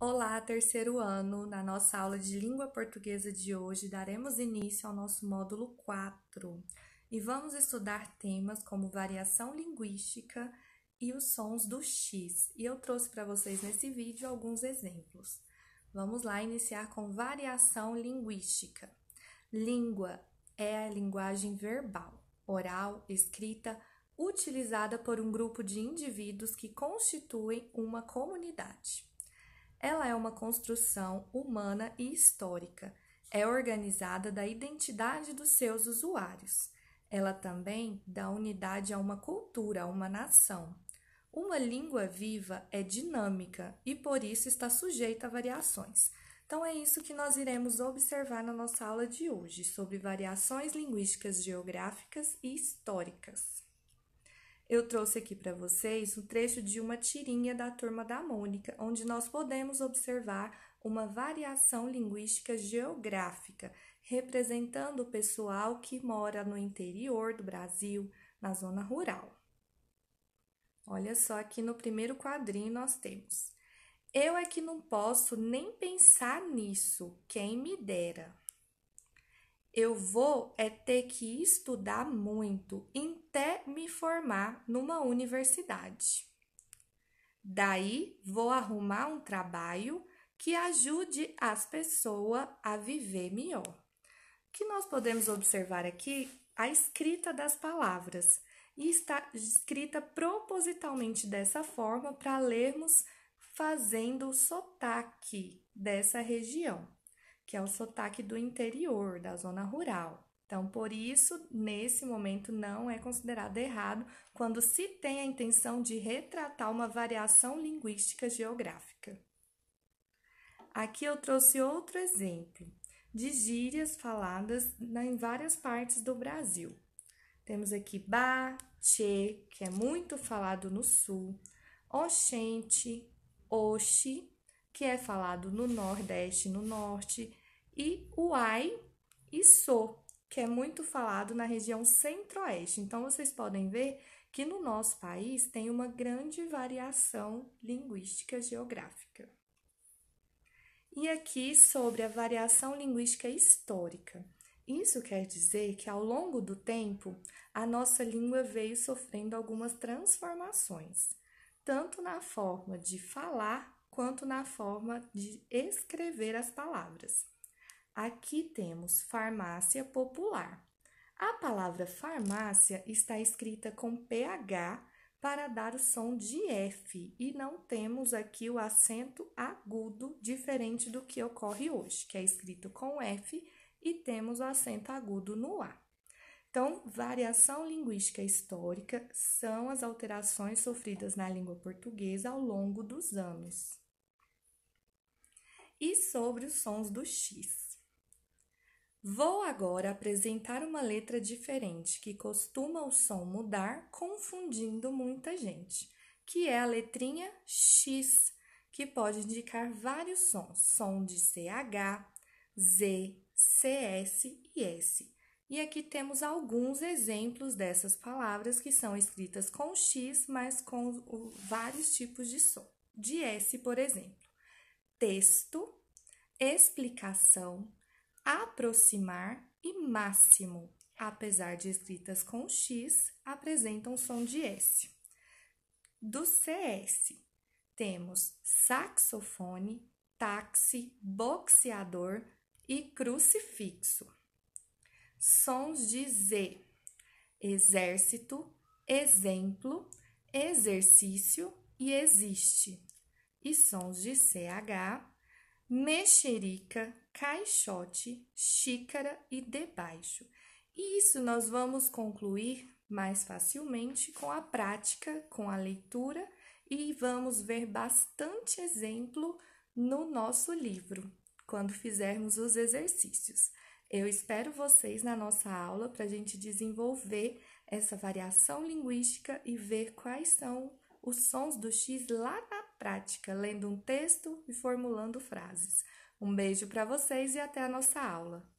Olá, terceiro ano! Na nossa aula de língua portuguesa de hoje, daremos início ao nosso módulo 4 e vamos estudar temas como variação linguística e os sons do X. E eu trouxe para vocês nesse vídeo alguns exemplos. Vamos lá iniciar com variação linguística. Língua é a linguagem verbal, oral, escrita, utilizada por um grupo de indivíduos que constituem uma comunidade. Ela é uma construção humana e histórica. É organizada da identidade dos seus usuários. Ela também dá unidade a uma cultura, a uma nação. Uma língua viva é dinâmica e por isso está sujeita a variações. Então é isso que nós iremos observar na nossa aula de hoje sobre variações linguísticas geográficas e históricas eu trouxe aqui para vocês um trecho de uma tirinha da turma da Mônica, onde nós podemos observar uma variação linguística geográfica, representando o pessoal que mora no interior do Brasil, na zona rural. Olha só, aqui no primeiro quadrinho nós temos. Eu é que não posso nem pensar nisso, quem me dera. Eu vou é ter que estudar muito, me formar numa universidade. Daí vou arrumar um trabalho que ajude as pessoas a viver melhor. Que nós podemos observar aqui a escrita das palavras e está escrita propositalmente dessa forma para lermos fazendo o sotaque dessa região, que é o sotaque do interior, da zona rural. Então, por isso, nesse momento, não é considerado errado quando se tem a intenção de retratar uma variação linguística geográfica. Aqui eu trouxe outro exemplo de gírias faladas em várias partes do Brasil. Temos aqui ba, che, que é muito falado no sul, oxente, oxi, que é falado no nordeste e no norte, e uai e so, que é muito falado na região centro-oeste. Então, vocês podem ver que no nosso país tem uma grande variação linguística geográfica. E aqui sobre a variação linguística histórica. Isso quer dizer que ao longo do tempo a nossa língua veio sofrendo algumas transformações, tanto na forma de falar quanto na forma de escrever as palavras. Aqui temos farmácia popular. A palavra farmácia está escrita com PH para dar o som de F e não temos aqui o acento agudo, diferente do que ocorre hoje, que é escrito com F e temos o acento agudo no A. Então, variação linguística histórica são as alterações sofridas na língua portuguesa ao longo dos anos. E sobre os sons do X. Vou agora apresentar uma letra diferente que costuma o som mudar, confundindo muita gente, que é a letrinha X, que pode indicar vários sons: som de CH, Z, CS e S. E aqui temos alguns exemplos dessas palavras que são escritas com X, mas com vários tipos de som. De S, por exemplo, texto, explicação, aproximar e máximo, apesar de escritas com X, apresentam som de S. Do CS, temos saxofone, táxi, boxeador e crucifixo. Sons de Z: exército, exemplo, exercício e existe. E sons de CH: mexerica, caixote, xícara e debaixo. E isso nós vamos concluir mais facilmente com a prática, com a leitura e vamos ver bastante exemplo no nosso livro quando fizermos os exercícios. Eu espero vocês na nossa aula para a gente desenvolver essa variação linguística e ver quais são os sons do X lá na prática, lendo um texto e formulando frases. Um beijo para vocês e até a nossa aula!